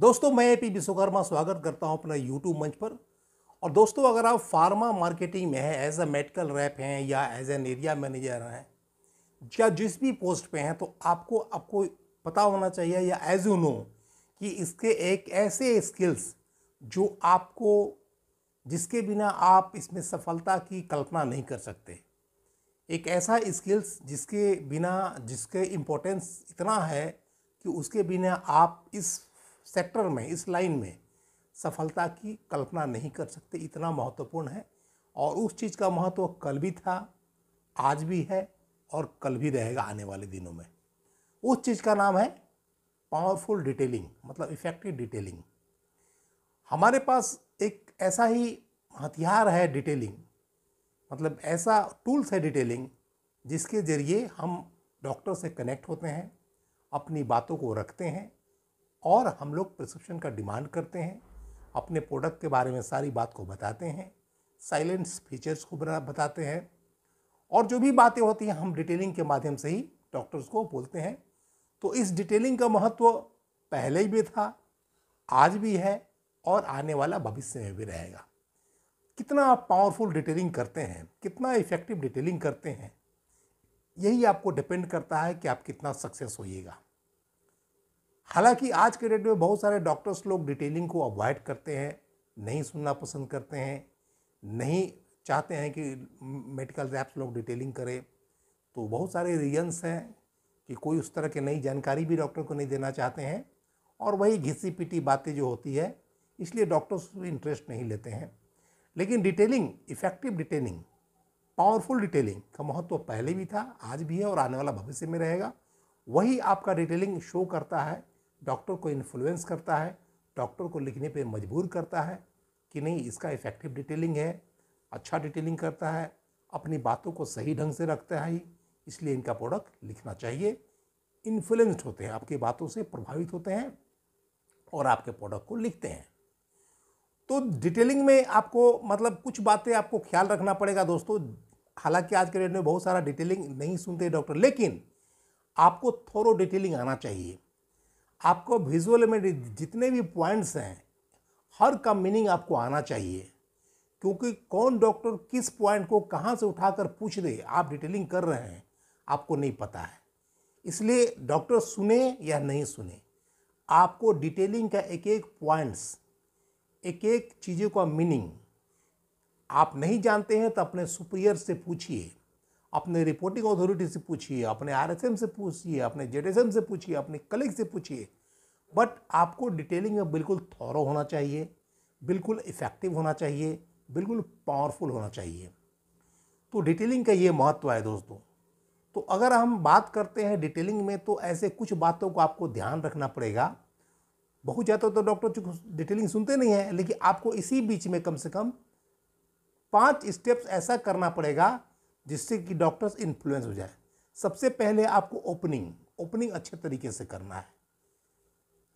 दोस्तों मैं A P Vishwakarma स्वागत करता हूं अपना यूट्यूब मंच पर और दोस्तों अगर आप फार्मा मार्केटिंग में हैं एज अ मेडिकल रैप हैं या एज एन एरिया मैनेजर हैं या जिस भी पोस्ट पे हैं तो आपको आपको पता होना चाहिए या एज यू नो कि इसके एक ऐसे स्किल्स जो आपको जिसके बिना आप इसमें सफलता की कल्पना नहीं कर सकते एक ऐसा स्किल्स जिसके बिना जिसके इम्पोर्टेंस इतना है कि उसके बिना आप इस सेक्टर में इस लाइन में सफलता की कल्पना नहीं कर सकते इतना महत्वपूर्ण है और उस चीज़ का महत्व कल भी था आज भी है और कल भी रहेगा आने वाले दिनों में उस चीज़ का नाम है पावरफुल डिटेलिंग मतलब इफेक्टिव डिटेलिंग हमारे पास एक ऐसा ही हथियार है डिटेलिंग मतलब ऐसा टूल्स है डिटेलिंग जिसके ज़रिए हम डॉक्टर से कनेक्ट होते हैं अपनी बातों को रखते हैं और हम लोग प्रिस्क्रिप्शन का डिमांड करते हैं अपने प्रोडक्ट के बारे में सारी बात को बताते हैं साइलेंस फीचर्स को बताते हैं और जो भी बातें होती हैं हम डिटेलिंग के माध्यम से ही डॉक्टर्स को बोलते हैं तो इस डिटेलिंग का महत्व पहले ही भी था आज भी है और आने वाला भविष्य में भी रहेगा कितना आप पावरफुल डिटेलिंग करते हैं कितना इफेक्टिव डिटेलिंग करते हैं यही आपको डिपेंड करता है कि आप कितना सक्सेस होइएगा हालांकि आज के डेट में बहुत सारे डॉक्टर्स लोग डिटेलिंग को अवॉइड करते हैं नहीं सुनना पसंद करते हैं नहीं चाहते हैं कि मेडिकल ऐप्स लोग डिटेलिंग करें तो बहुत सारे रीजन्स हैं कि कोई उस तरह के नई जानकारी भी डॉक्टर को नहीं देना चाहते हैं और वही घिसी पिटी बातें जो होती है इसलिए डॉक्टर्स इंटरेस्ट नहीं लेते हैं लेकिन detailing effective detailing powerful detailing का महत्व पहले भी था आज भी है और आने वाला भविष्य में रहेगा वही आपका डिटेलिंग शो करता है डॉक्टर को इन्फ्लुएंस करता है डॉक्टर को लिखने पे मजबूर करता है कि नहीं इसका इफ़ेक्टिव डिटेलिंग है अच्छा डिटेलिंग करता है अपनी बातों को सही ढंग से रखता है ही इसलिए इनका प्रोडक्ट लिखना चाहिए इन्फ्लुएंस्ड होते हैं आपकी बातों से प्रभावित होते हैं और आपके प्रोडक्ट को लिखते हैं तो डिटेलिंग में आपको मतलब कुछ बातें आपको ख्याल रखना पड़ेगा दोस्तों हालांकि आज के डेट में बहुत सारा डिटेलिंग नहीं सुनते डॉक्टर लेकिन आपको थोड़ो डिटेलिंग आना चाहिए आपको विजुअल में जितने भी पॉइंट्स हैं हर का मीनिंग आपको आना चाहिए क्योंकि कौन डॉक्टर किस पॉइंट को कहाँ से उठाकर पूछ दे आप डिटेलिंग कर रहे हैं आपको नहीं पता है इसलिए डॉक्टर सुने या नहीं सुने आपको डिटेलिंग का एक एक पॉइंट्स एक एक चीज़ों का मीनिंग आप नहीं जानते हैं तो अपने सुप्रियर से पूछिए अपने रिपोर्टिंग अथॉरिटी से पूछिए अपने एम से पूछिए अपने एम से पूछिए अपने कलीग से पूछिए बट आपको डिटेलिंग में बिल्कुल थॉरो होना चाहिए बिल्कुल इफेक्टिव होना चाहिए बिल्कुल पावरफुल होना चाहिए तो डिटेलिंग का ये महत्व है दोस्तों तो अगर हम बात करते हैं डिटेलिंग में तो ऐसे कुछ बातों को आपको ध्यान रखना पड़ेगा बहुत ज़्यादा तो डॉक्टर डिटेलिंग सुनते नहीं हैं लेकिन आपको इसी बीच में कम से कम पांच स्टेप्स ऐसा करना पड़ेगा जिससे कि डॉक्टर्स इन्फ्लुएंस हो जाए सबसे पहले आपको ओपनिंग ओपनिंग अच्छे तरीके से करना है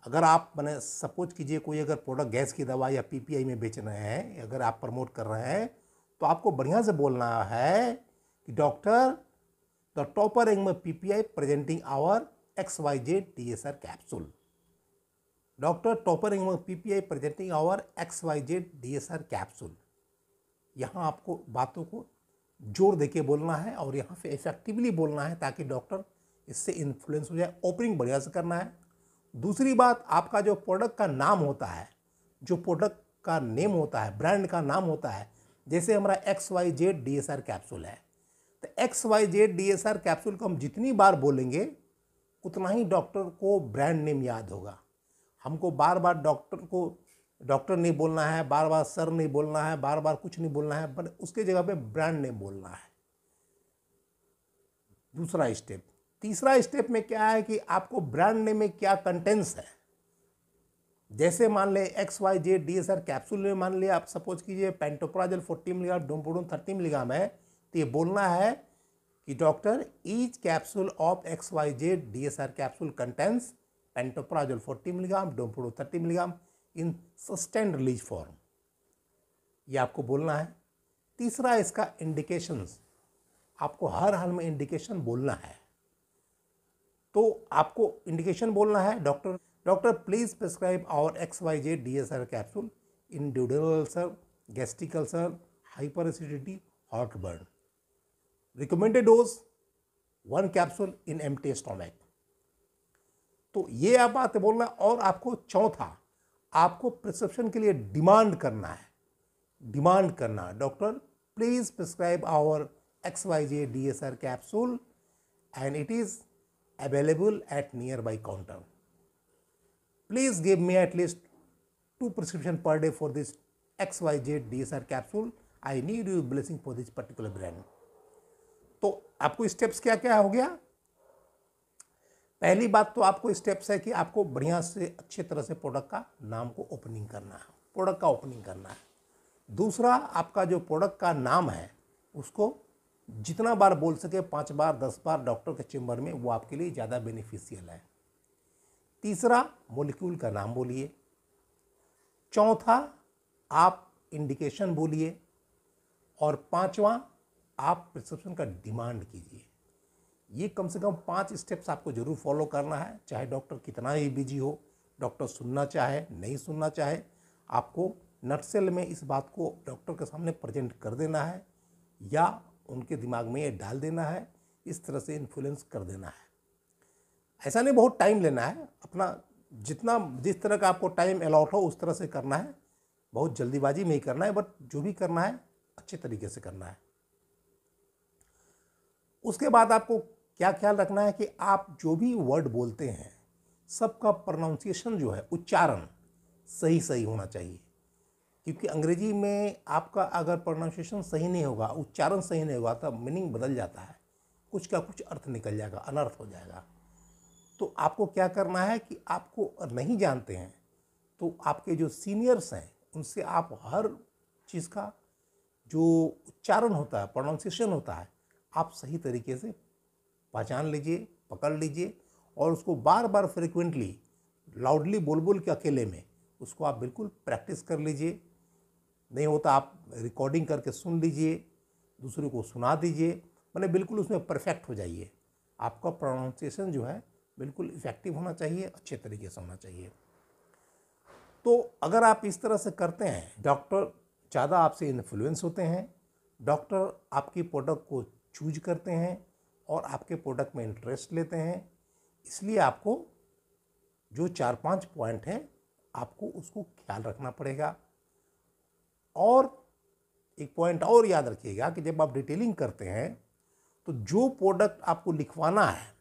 अगर आप मैंने सपोज कीजिए कोई अगर प्रोडक्ट गैस की दवा या पीपीआई में बेच रहे हैं अगर आप प्रमोट कर रहे हैं तो आपको बढ़िया से बोलना है कि डॉक्टर द टॉपर एंग में P presenting our X Y Z T S R capsule doctor टॉपर एंग में P I presenting our X Y Z D S R capsule यहाँ आपको बातों को जोर देके बोलना है और यहाँ से इफेक्टिवली बोलना है ताकि डॉक्टर इससे इन्फ्लुएंस हो जाए ओपनिंग बढ़िया से करना है दूसरी बात आपका जो प्रोडक्ट का नाम होता है जो प्रोडक्ट का नेम होता है ब्रांड का नाम होता है जैसे हमारा X Y Z D S R capsule है तो X Y Z D S R capsule को हम जितनी बार बोलेंगे उतना ही डॉक्टर को ब्रांड नेम याद होगा हमको बार बार डॉक्टर को डॉक्टर नहीं बोलना है बार बार सर नहीं बोलना है बार बार कुछ नहीं बोलना है बट उसके जगह पे ब्रांड नेम बोलना है दूसरा स्टेप तीसरा स्टेप में क्या है कि आपको ब्रांड नेम में क्या कंटेंट्स है जैसे मान ले X Y J D S R capsule में मान लिया आप सपोज कीजिए pantoprazole forty milligram domperidone thirty milligram है तो ये बोलना है कि doctor each capsule of X Y J D S R capsule contents pantoprazole forty milligram domperidone thirty milligram in sustain release form ये आपको बोलना है तीसरा इसका इंडिकेशंस आपको हर हाल में इंडिकेशन बोलना है तो आपको इंडिकेशन बोलना है doctor doctor please prescribe our X Y J D S R capsule in duodenal ulcer gastric ulcer hyperacidity heartburn recommended dose one capsule in empty stomach तो ये आप बातें बोलना और आपको चौथा आपको प्रिस्क्रिप्शन के लिए डिमांड करना है डिमांड करना doctor please prescribe our X Y J D S R capsule and it is available at nearby counter please give me at least two prescription per day for this X Y J D S R capsule I need you blessing for this particular brand तो आपको steps क्या क्या हो गया पहली बात तो आपको स्टेप्स है कि आपको बढ़िया से अच्छे तरह से प्रोडक्ट का नाम को ओपनिंग करना है प्रोडक्ट का ओपनिंग करना है दूसरा आपका जो प्रोडक्ट का नाम है उसको जितना बार बोल सके पाँच बार दस बार डॉक्टर के चेम्बर में वो आपके लिए ज़्यादा बेनिफिशियल है तीसरा मोलिक्यूल का नाम बोलिए चौथा आप इंडिकेशन बोलिए और पांचवा आप प्रिस्क्रिप्शन का डिमांड कीजिए ये कम से कम पाँच स्टेप्स आपको जरूर फॉलो करना है चाहे डॉक्टर कितना ही बिजी हो डॉक्टर सुनना चाहे नहीं सुनना चाहे आपको नटसेल में इस बात को डॉक्टर के सामने प्रेजेंट कर देना है या उनके दिमाग में ये डाल देना है इस तरह से इन्फ्लुएंस कर देना है ऐसा नहीं बहुत टाइम लेना है अपना जितना जिस तरह का आपको टाइम अलाउट हो उस तरह से करना है बहुत जल्दीबाजी में ही करना है बट जो भी करना है अच्छे तरीके से करना है उसके बाद आपको क्या ख्याल रखना है कि आप जो भी वर्ड बोलते हैं सबका प्रोनाउंसिएशन जो है उच्चारण सही सही होना चाहिए क्योंकि अंग्रेजी में आपका अगर प्रोनाउंसिएशन सही नहीं होगा उच्चारण सही नहीं होगा तो मीनिंग बदल जाता है कुछ का कुछ अर्थ निकल जाएगा अनर्थ हो जाएगा तो आपको क्या करना है कि आपको नहीं जानते हैं तो आपके जो सीनियर्स हैं उनसे आप हर चीज़ का जो उच्चारण होता है प्रोनाउंसिएशन होता है आप सही तरीके से पहचान लीजिए पकड़ लीजिए और उसको बार बार फ्रिक्वेंटली लाउडली बोल बोल के अकेले में उसको आप बिल्कुल प्रैक्टिस कर लीजिए नहीं होता आप रिकॉर्डिंग करके सुन लीजिए दूसरे को सुना दीजिए मैंने मतलब बिल्कुल उसमें परफेक्ट हो जाइए आपका प्रोनाउंसिएशन जो है बिल्कुल इफ़ेक्टिव होना चाहिए अच्छे तरीके से होना चाहिए तो अगर आप इस तरह से करते हैं डॉक्टर ज़्यादा आपसे इन्फ्लुएंस होते हैं डॉक्टर आपकी प्रोडक्ट को चूज करते हैं और आपके प्रोडक्ट में इंटरेस्ट लेते हैं इसलिए आपको जो चार पांच पॉइंट हैं आपको उसको ख्याल रखना पड़ेगा और एक पॉइंट और याद रखिएगा कि जब आप डिटेलिंग करते हैं तो जो प्रोडक्ट आपको लिखवाना है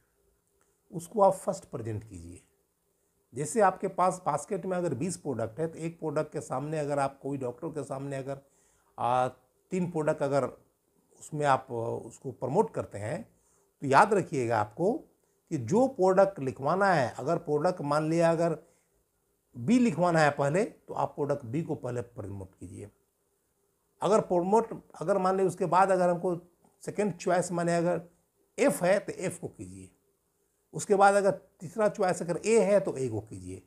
उसको आप फर्स्ट प्रेजेंट कीजिए जैसे आपके पास बास्केट में अगर बीस प्रोडक्ट है तो एक प्रोडक्ट के सामने अगर आप कोई डॉक्टर के सामने अगर आ, तीन प्रोडक्ट अगर उसमें आप उसको प्रमोट करते हैं तो याद रखिएगा आपको कि जो प्रोडक्ट लिखवाना है अगर प्रोडक्ट मान लिया अगर बी लिखवाना है पहले तो आप प्रोडक्ट बी को पहले प्रमोट कीजिए अगर प्रमोट अगर मान लीजिए उसके बाद अगर हमको सेकेंड चॉइस माने अगर एफ़ है तो एफ़ को कीजिए उसके बाद अगर तीसरा चॉइस अगर ए है तो ए को कीजिए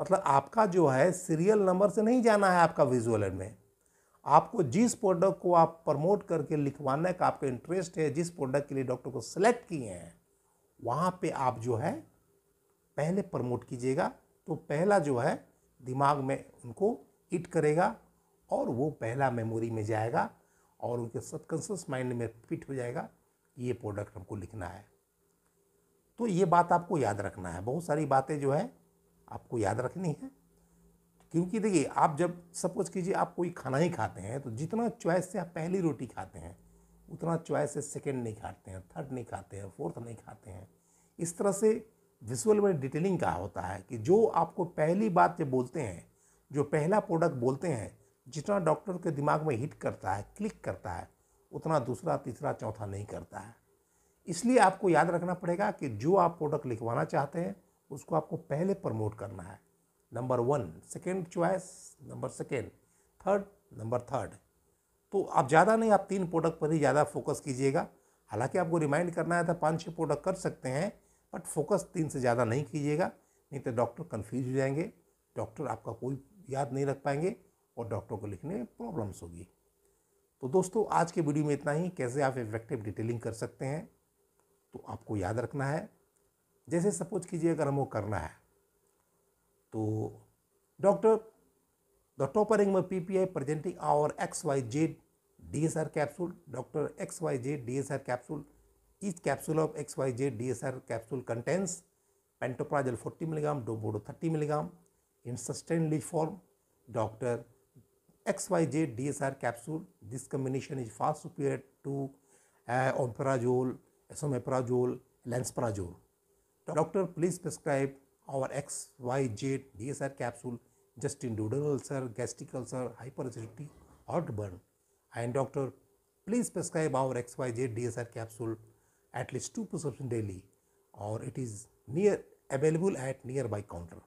मतलब आपका जो है सीरियल नंबर से नहीं जाना है आपका विजुअल में आपको जिस प्रोडक्ट को आप प्रमोट करके लिखवाने का आपका इंटरेस्ट है जिस प्रोडक्ट के लिए डॉक्टर को सेलेक्ट किए हैं वहाँ पे आप जो है पहले प्रमोट कीजिएगा तो पहला जो है दिमाग में उनको हिट करेगा और वो पहला मेमोरी में जाएगा और उनके सबकॉन्शियस माइंड में फिट हो जाएगा ये प्रोडक्ट हमको लिखना है तो ये बात आपको याद रखना है बहुत सारी बातें जो है आपको याद रखनी है क्योंकि देखिए आप जब सपोज कीजिए आप कोई खाना ही खाते हैं तो जितना चॉइस से आप पहली रोटी खाते हैं उतना चॉइस से सेकेंड नहीं खाते हैं थर्ड नहीं खाते हैं फोर्थ नहीं खाते हैं इस तरह से विजुअल में डिटेलिंग का होता है कि जो आपको पहली बात जब बोलते हैं जो पहला प्रोडक्ट बोलते हैं जितना डॉक्टर के दिमाग में हिट करता है क्लिक करता है उतना दूसरा तीसरा चौथा नहीं करता है इसलिए आपको याद रखना पड़ेगा कि जो आप प्रोडक्ट लिखवाना चाहते हैं उसको आपको पहले प्रमोट करना है number one second choice number second third number third तो आप ज़्यादा नहीं आप तीन प्रोडक्ट पर ही ज़्यादा फोकस कीजिएगा हालांकि आपको रिमाइंड करना है तो पाँच छः प्रोडक्ट कर सकते हैं बट फोकस तीन से ज़्यादा नहीं कीजिएगा नहीं तो डॉक्टर कन्फ्यूज हो जाएंगे डॉक्टर आपका कोई याद नहीं रख पाएंगे और डॉक्टर को लिखने में प्रॉब्लम्स होगी तो दोस्तों आज के वीडियो में इतना ही कैसे आप इफेक्टिव डिटेलिंग कर सकते हैं तो आपको याद रखना है जैसे सपोज कीजिए अगर हमको करना है तो डॉक्टर द टॉपरिंग में P P I presenting our X Y Z D S R capsule doctor X Y Z D S R capsule each capsule of X Y Z D S R capsule contains pantoprazole forty milligram domperidone thirty milligram in sustain release form doctor X Y Z D S R capsule this combination is fast superior to omeprazole esomeprazole lansoprazole doctor please prescribe our XYZ DSR capsule just in duodenal ulcer, gastric ulcer, hyperacidity, heartburn. And doctor, please prescribe our XYZ DSR capsule at least two prescription daily or it is near available at nearby counter.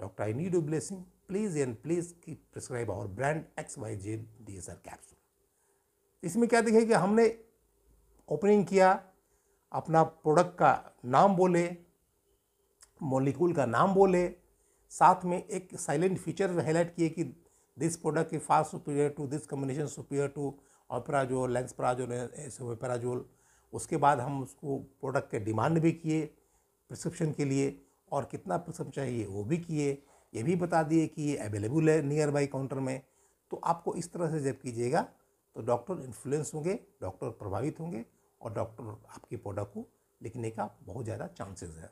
Doctor, I need your blessing. Please and please keep prescribe our brand XYZ DSR capsule. इसमें क्या दिखेगा हमने opening किया अपना product का नाम बोले molecule का नाम बोले साथ में एक साइलेंट फीचर हाईलाइट किए कि this product is fast superior to this combination superior to omeprazole पराजोल एसोपेराजोल उसके बाद हम उसको प्रोडक्ट के डिमांड भी किए प्रिस्क्रिप्शन के लिए और कितना प्रिस्क्रिप्शन चाहिए वो भी किए ये भी बता दिए कि ये अवेलेबल है नियर बाई काउंटर में तो आपको इस तरह से जब कीजिएगा तो डॉक्टर इन्फ्लुएंस होंगे डॉक्टर प्रभावित होंगे और डॉक्टर आपके प्रोडक्ट को लिखने का बहुत ज़्यादा चांसेस है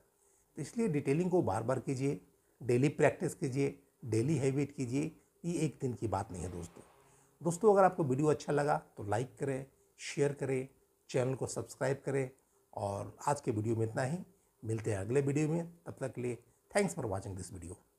तो इसलिए डिटेलिंग को बार बार कीजिए डेली प्रैक्टिस कीजिए डेली हैबिट कीजिए ये एक दिन की बात नहीं है दोस्तों दोस्तों अगर आपको वीडियो अच्छा लगा तो लाइक करें शेयर करें चैनल को सब्सक्राइब करें और आज के वीडियो में इतना ही मिलते हैं अगले वीडियो में तब तक के लिए thanks for watching this video